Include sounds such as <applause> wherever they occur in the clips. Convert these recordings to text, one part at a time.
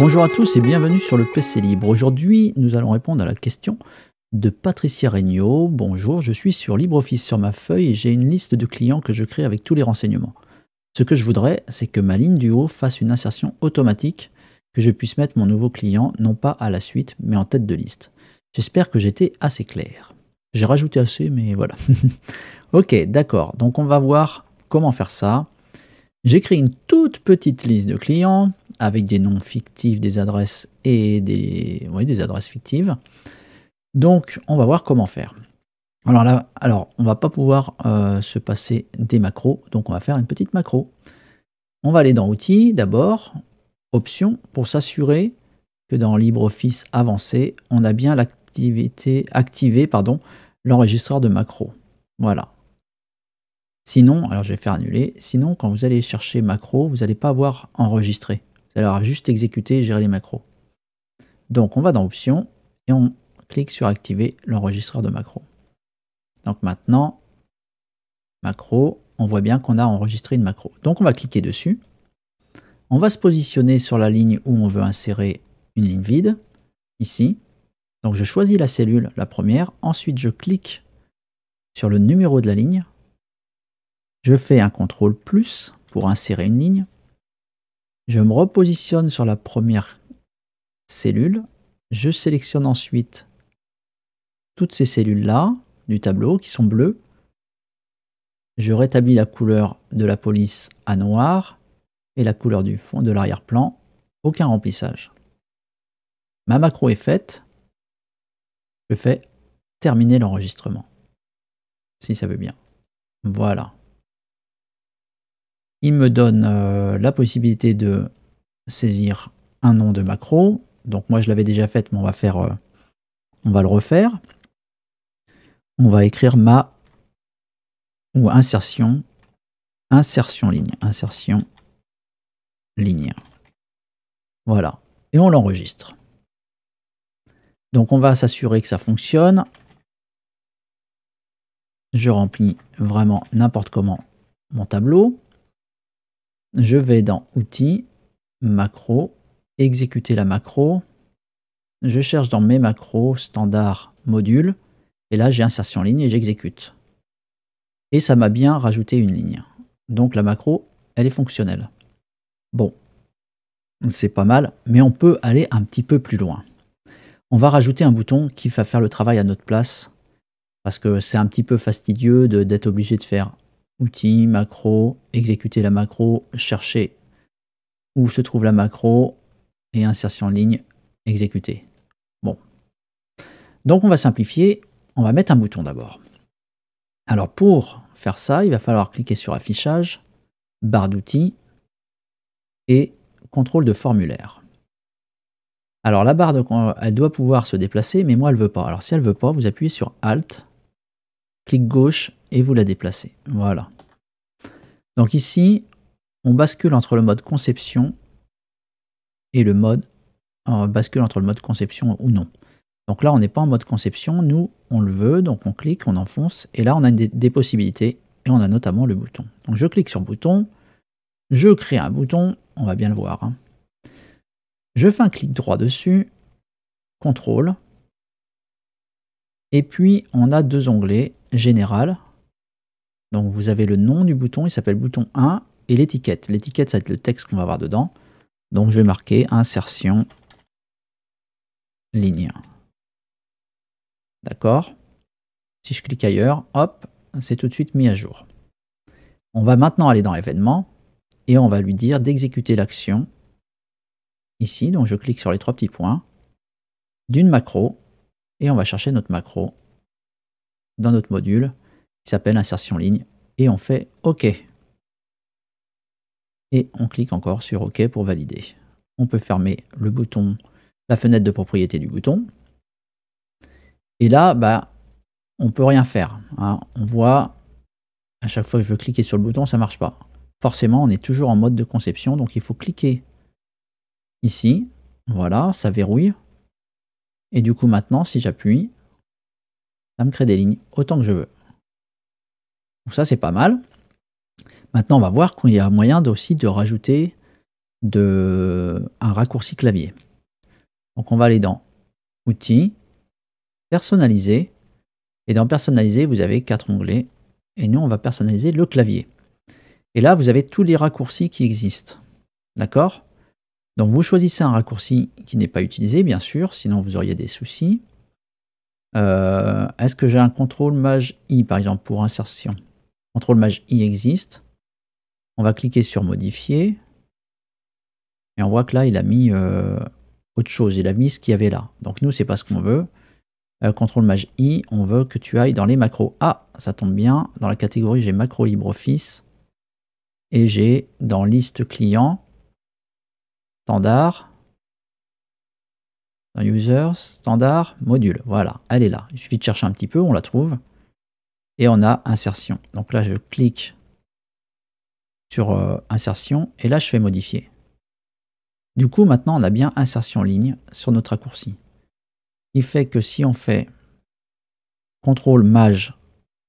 Bonjour à tous et bienvenue sur le PC Libre. Aujourd'hui, nous allons répondre à la question de Patricia Regnault. Bonjour, je suis sur LibreOffice sur ma feuille et j'ai une liste de clients que je crée avec tous les renseignements. Ce que je voudrais, c'est que ma ligne du haut fasse une insertion automatique, que je puisse mettre mon nouveau client non pas à la suite, mais en tête de liste. J'espère que j'étais assez clair. J'ai rajouté assez, mais voilà. <laughs> ok, d'accord. Donc on va voir comment faire ça. J'écris une toute petite liste de clients avec des noms fictifs, des adresses et des, des adresses fictives. Donc, on va voir comment faire. Alors là, alors, on va pas pouvoir euh, se passer des macros, donc on va faire une petite macro. On va aller dans Outils, d'abord, Options, pour s'assurer que dans LibreOffice avancé, on a bien l'activité activé pardon, l'enregistreur de macros. Voilà. Sinon, alors je vais faire annuler, sinon quand vous allez chercher macro, vous n'allez pas avoir enregistré. Alors, juste exécuter, et gérer les macros. Donc on va dans Options et on clique sur Activer l'enregistreur de macros. Donc maintenant, macro, on voit bien qu'on a enregistré une macro. Donc on va cliquer dessus. On va se positionner sur la ligne où on veut insérer une ligne vide, ici. Donc je choisis la cellule, la première. Ensuite, je clique sur le numéro de la ligne. Je fais un CTRL plus pour insérer une ligne. Je me repositionne sur la première cellule. Je sélectionne ensuite toutes ces cellules-là du tableau qui sont bleues. Je rétablis la couleur de la police à noir et la couleur du fond de l'arrière-plan. Aucun remplissage. Ma macro est faite. Je fais terminer l'enregistrement. Si ça veut bien. Voilà il me donne euh, la possibilité de saisir un nom de macro. Donc moi je l'avais déjà fait, mais on va faire, euh, on va le refaire. On va écrire ma ou insertion, insertion ligne, insertion ligne. Voilà. Et on l'enregistre. Donc on va s'assurer que ça fonctionne. Je remplis vraiment n'importe comment mon tableau je vais dans Outils, Macro, Exécuter la macro. Je cherche dans mes macros, Standard, Module. Et là, j'ai insertion ligne et j'exécute. Et ça m'a bien rajouté une ligne. Donc la macro, elle est fonctionnelle. Bon, c'est pas mal, mais on peut aller un petit peu plus loin. On va rajouter un bouton qui va faire le travail à notre place, parce que c'est un petit peu fastidieux d'être obligé de faire outils, macro, exécuter la macro, chercher où se trouve la macro et insertion en ligne, exécuter. Bon. Donc on va simplifier, on va mettre un bouton d'abord. Alors pour faire ça, il va falloir cliquer sur affichage, barre d'outils et contrôle de formulaire. Alors la barre, de, elle doit pouvoir se déplacer, mais moi elle ne veut pas. Alors si elle ne veut pas, vous appuyez sur Alt clic gauche et vous la déplacez. Voilà. Donc ici, on bascule entre le mode conception et le mode... Euh, bascule entre le mode conception ou non. Donc là, on n'est pas en mode conception. Nous, on le veut, donc on clique, on enfonce. Et là, on a des, possibilités et on a notamment le bouton. Donc je clique sur bouton. Je crée un bouton. On va bien le voir. Hein. Je fais un clic droit dessus. contrôle et puis, on a deux onglets, Général. Donc, vous avez le nom du bouton, il s'appelle bouton 1, et l'étiquette. L'étiquette, ça va être le texte qu'on va voir dedans. Donc, je vais marquer insertion ligne. D'accord Si je clique ailleurs, hop, c'est tout de suite mis à jour. On va maintenant aller dans événements et on va lui dire d'exécuter l'action ici. Donc je clique sur les trois petits points d'une macro et on va chercher notre macro dans notre module qui s'appelle insertion ligne et on fait OK. Et on clique encore sur OK pour valider. On peut fermer le bouton, la fenêtre de propriété du bouton. Et là, bah, on ne peut rien faire. Hein. On voit, à chaque fois que je veux cliquer sur le bouton, ça ne marche pas. Forcément, on est toujours en mode de conception, donc il faut cliquer ici. Voilà, ça verrouille. Et du coup, maintenant, si j'appuie, ça me crée des lignes autant que je veux. Donc ça, c'est pas mal. Maintenant, on va voir qu'il y a moyen aussi de rajouter de... un raccourci clavier. Donc on va aller dans Outils, Personnaliser. Et dans Personnaliser, vous avez quatre onglets. Et nous, on va personnaliser le clavier. Et là, vous avez tous les raccourcis qui existent. D'accord donc vous choisissez un raccourci qui n'est pas utilisé, bien sûr, sinon vous auriez des soucis. Euh, est-ce que j'ai un contrôle maj I, par exemple, pour insertion Contrôle maj I existe. On va cliquer sur modifier. Et on voit que là, il a mis euh, autre chose. Il a mis ce qu'il y avait là. Donc nous, c'est pas ce qu'on veut. Euh, contrôle Maj I, on veut que tu ailles dans les macros. Ah, ça tombe bien. Dans la catégorie, j'ai macro LibreOffice. Et j'ai dans liste client, standard, dans user standard, module. Voilà, elle est là. Il suffit de chercher un petit peu, on la trouve. Et on a insertion. Donc là, je clique sur euh, insertion et là, je fais modifier. Du coup, maintenant, on a bien insertion ligne sur notre raccourci. Il fait que si on fait CTRL MAJ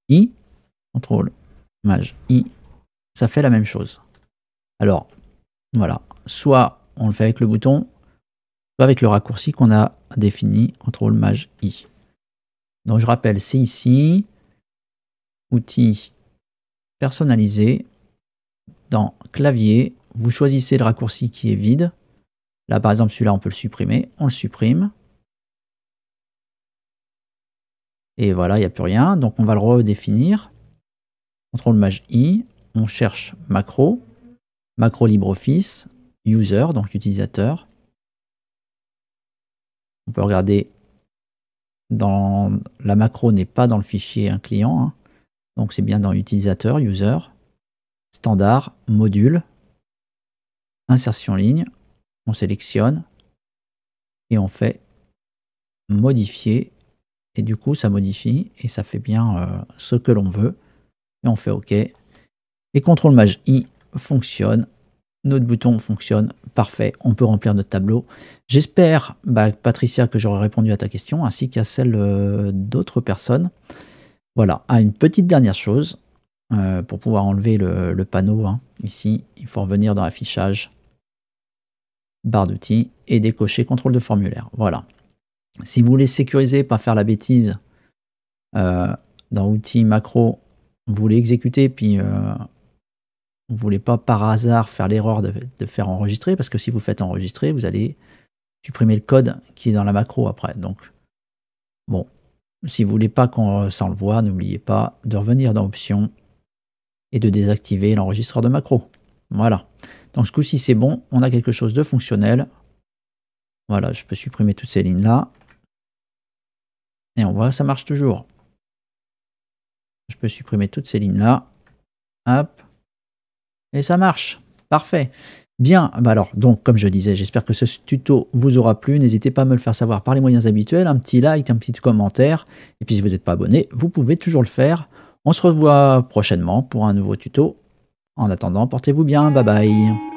I, CTRL MAJ I, ça fait la même chose. Alors, voilà, soit on le fait avec le bouton, soit avec le raccourci qu'on a défini, CTRL Maj I. Donc je rappelle, c'est ici, outils personnalisés, dans clavier, vous choisissez le raccourci qui est vide. Là par exemple celui-là on peut le supprimer, on le supprime. Et voilà, il n'y a plus rien, donc on va le redéfinir. CTRL Maj I, on cherche macro, macro LibreOffice, user, donc utilisateur. On peut regarder dans la macro n'est pas dans le fichier un client, hein. donc c'est bien dans utilisateur, user, standard, module, insertion ligne, on sélectionne et on fait modifier et du coup ça modifie et ça fait bien euh, ce que l'on veut et on fait OK et contrôle mage i fonctionne notre bouton fonctionne, parfait, on peut remplir notre tableau. J'espère, bah, Patricia, que j'aurai répondu à ta question, ainsi qu'à celle euh, d'autres personnes. Voilà, À ah, une petite dernière chose, euh, pour pouvoir enlever le, panneau, hein. ici, il faut revenir dans l'affichage barre d'outils, et décocher contrôle de formulaire. Voilà. Si vous voulez sécuriser, pas faire la bêtise, euh, dans outils macro, vous voulez exécuter, puis vous voulez pas par hasard faire l'erreur de, faire enregistrer, parce que si vous faites enregistrer, vous allez supprimer le code qui est dans la macro après. Donc, bon, si vous ne voulez pas qu'on le s'en voit, n'oubliez pas de revenir dans Options et de désactiver l'enregistreur de macro. Voilà. Donc ce coup-ci, c'est bon, on a quelque chose de fonctionnel. Voilà, je peux supprimer toutes ces lignes-là. Et on voit, ça marche toujours. Je peux supprimer toutes ces lignes-là. Hop. Et ça marche. Parfait. Bien, bah alors, donc, comme je disais, j'espère que ce tuto vous aura plu. N'hésitez pas à me le faire savoir par les moyens habituels, un petit like, un petit commentaire. Et puis, si vous n'êtes pas abonné, vous pouvez toujours le faire. On se revoit prochainement pour un nouveau tuto. En attendant, portez-vous bien. Bye bye.